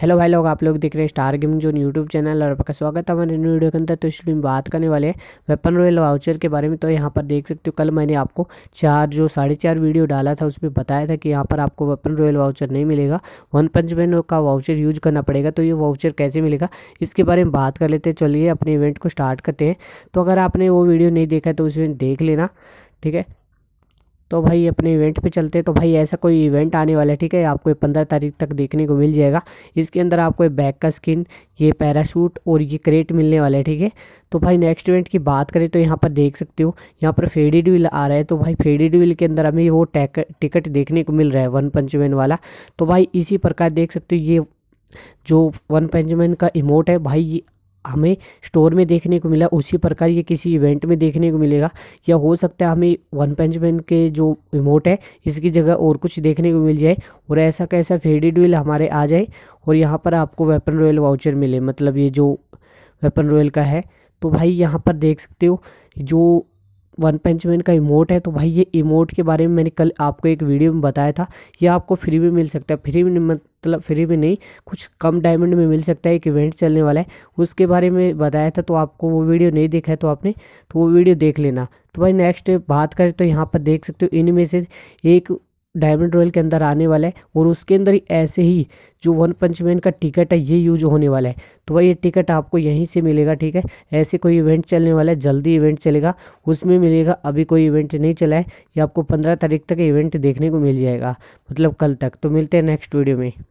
hello भाई लोग आप लोग देख रहे हैं स्टार गेमिंग जो यूट्यूब चैनल और आपका स्वागत है हमारे न्यू वीडियो के अंदर तो इस वीडियो में बात करने वाले हैं वेपन रॉयल वाउचर के बारे में तो यहाँ पर देख सकते हो कल मैंने आपको चार जो साढ़े चार वीडियो डाला था उसमें बताया था कि यहाँ पर आपको वेपन रॉयल वाउचर नहीं मिलेगा वन पंच मैन का वाउचर यूज करना पड़ेगा तो ये वाउचर कैसे मिलेगा इसके बारे में बात कर लेते हैं चलिए अपने इवेंट को स्टार्ट करते हैं तो अगर आपने वो वीडियो नहीं देखा तो उसमें देख लेना ठीक है तो भाई अपने इवेंट पे चलते हैं तो भाई ऐसा कोई इवेंट आने वाला है ठीक है आपको पंद्रह तारीख तक देखने को मिल जाएगा इसके अंदर आपको बैक का स्किन ये पैराशूट और ये क्रेट मिलने वाला है ठीक है तो भाई नेक्स्ट इवेंट की बात करें तो यहाँ पर देख सकते हो यहाँ पर फेडी डिविल आ रहा है तो भाई फेडी डिविल के अंदर हमें वो टिकट देखने को मिल रहा है वन पंचमैन वाला तो भाई इसी प्रकार देख सकते हो ये जो वन पंचमैन का इमोट है भाई हमें स्टोर में देखने को मिला उसी प्रकार ये किसी इवेंट में देखने को मिलेगा या हो सकता है हमें वन पंच मैन के जो रिमोट है इसकी जगह और कुछ देखने को मिल जाए और ऐसा कैसा फेडेड डुएल हमारे आ जाए और यहाँ पर आपको वेपन रॉयल वाउचर मिले मतलब ये जो वेपन रॉयल का है तो भाई यहाँ पर देख सकते हो जो वन पंच मैन का इमोट है तो भाई ये इमोट के बारे में मैंने कल आपको एक वीडियो में बताया था ये आपको फ्री में मिल सकता है फ्री में मतलब फ्री में नहीं कुछ कम डायमंड में मिल सकता है एक इवेंट चलने वाला है उसके बारे में बताया था तो आपको वो वीडियो नहीं देखा है तो आपने तो वो वीडियो देख लेना तो भाई नेक्स्ट बात करें तो यहाँ पर देख सकते हो इनमें से एक डायमंड रॉयल के अंदर आने वाला है और उसके अंदर ही ऐसे ही जो वन पंच मैन का टिकट है ये यूज होने वाला है तो भाई ये टिकट आपको यहीं से मिलेगा ठीक है ऐसे कोई इवेंट चलने वाला है जल्दी इवेंट चलेगा उसमें मिलेगा अभी कोई इवेंट नहीं चला है ये आपको पंद्रह तारीख तक इवेंट देखने को मिल जाएगा मतलब कल तक तो मिलते हैं नेक्स्ट वीडियो में